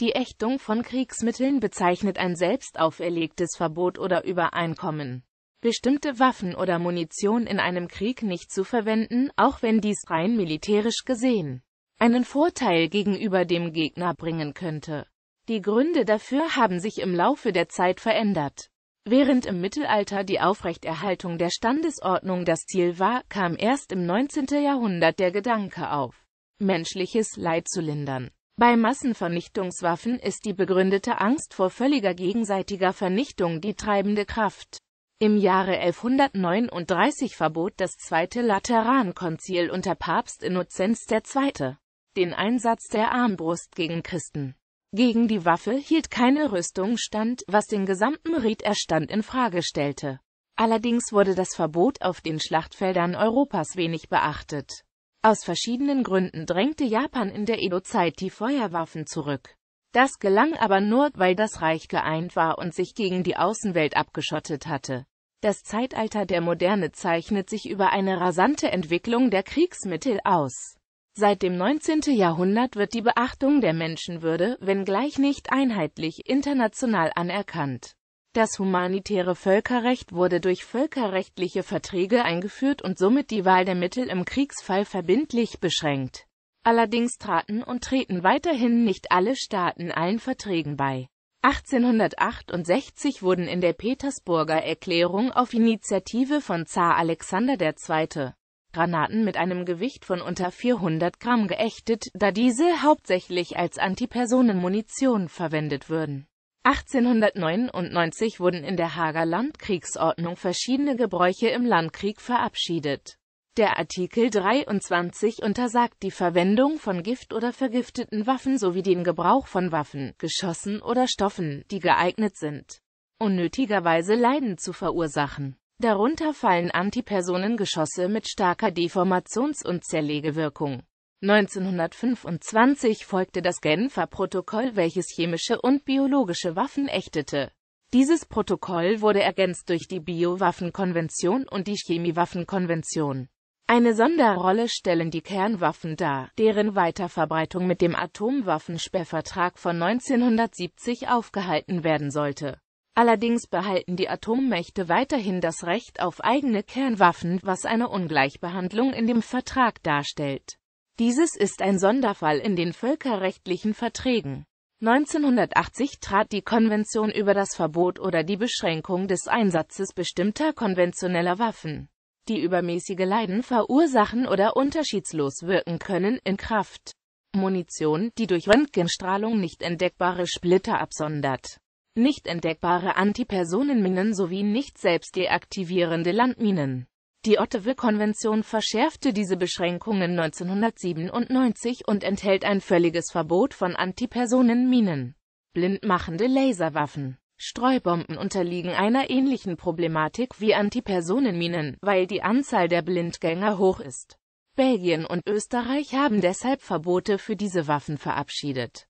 Die Ächtung von Kriegsmitteln bezeichnet ein selbst auferlegtes Verbot oder Übereinkommen, bestimmte Waffen oder Munition in einem Krieg nicht zu verwenden, auch wenn dies rein militärisch gesehen einen Vorteil gegenüber dem Gegner bringen könnte. Die Gründe dafür haben sich im Laufe der Zeit verändert. Während im Mittelalter die Aufrechterhaltung der Standesordnung das Ziel war, kam erst im 19. Jahrhundert der Gedanke auf, menschliches Leid zu lindern. Bei Massenvernichtungswaffen ist die begründete Angst vor völliger gegenseitiger Vernichtung die treibende Kraft. Im Jahre 1139 verbot das Zweite Laterankonzil unter Papst Innozenz II. den Einsatz der Armbrust gegen Christen. Gegen die Waffe hielt keine Rüstung stand, was den gesamten Rieterstand in Frage stellte. Allerdings wurde das Verbot auf den Schlachtfeldern Europas wenig beachtet. Aus verschiedenen Gründen drängte Japan in der Edo-Zeit die Feuerwaffen zurück. Das gelang aber nur, weil das Reich geeint war und sich gegen die Außenwelt abgeschottet hatte. Das Zeitalter der Moderne zeichnet sich über eine rasante Entwicklung der Kriegsmittel aus. Seit dem 19. Jahrhundert wird die Beachtung der Menschenwürde, wenngleich nicht einheitlich, international anerkannt. Das humanitäre Völkerrecht wurde durch völkerrechtliche Verträge eingeführt und somit die Wahl der Mittel im Kriegsfall verbindlich beschränkt. Allerdings traten und treten weiterhin nicht alle Staaten allen Verträgen bei. 1868 wurden in der Petersburger Erklärung auf Initiative von Zar Alexander II. Granaten mit einem Gewicht von unter 400 Gramm geächtet, da diese hauptsächlich als Antipersonenmunition verwendet würden. 1899 wurden in der Hager Landkriegsordnung verschiedene Gebräuche im Landkrieg verabschiedet. Der Artikel 23 untersagt die Verwendung von Gift oder vergifteten Waffen sowie den Gebrauch von Waffen, Geschossen oder Stoffen, die geeignet sind, unnötigerweise Leiden zu verursachen. Darunter fallen Antipersonengeschosse mit starker Deformations- und Zerlegewirkung. 1925 folgte das Genfer Protokoll, welches chemische und biologische Waffen ächtete. Dieses Protokoll wurde ergänzt durch die Biowaffenkonvention und die Chemiewaffenkonvention. Eine Sonderrolle stellen die Kernwaffen dar, deren Weiterverbreitung mit dem Atomwaffensperrvertrag von 1970 aufgehalten werden sollte. Allerdings behalten die Atommächte weiterhin das Recht auf eigene Kernwaffen, was eine Ungleichbehandlung in dem Vertrag darstellt. Dieses ist ein Sonderfall in den völkerrechtlichen Verträgen. 1980 trat die Konvention über das Verbot oder die Beschränkung des Einsatzes bestimmter konventioneller Waffen, die übermäßige Leiden verursachen oder unterschiedslos wirken können, in Kraft. Munition, die durch Röntgenstrahlung nicht entdeckbare Splitter absondert. Nicht entdeckbare Antipersonenminen sowie nicht selbst deaktivierende Landminen. Die Ottawa-Konvention verschärfte diese Beschränkungen 1997 und enthält ein völliges Verbot von Antipersonenminen. Blindmachende Laserwaffen Streubomben unterliegen einer ähnlichen Problematik wie Antipersonenminen, weil die Anzahl der Blindgänger hoch ist. Belgien und Österreich haben deshalb Verbote für diese Waffen verabschiedet.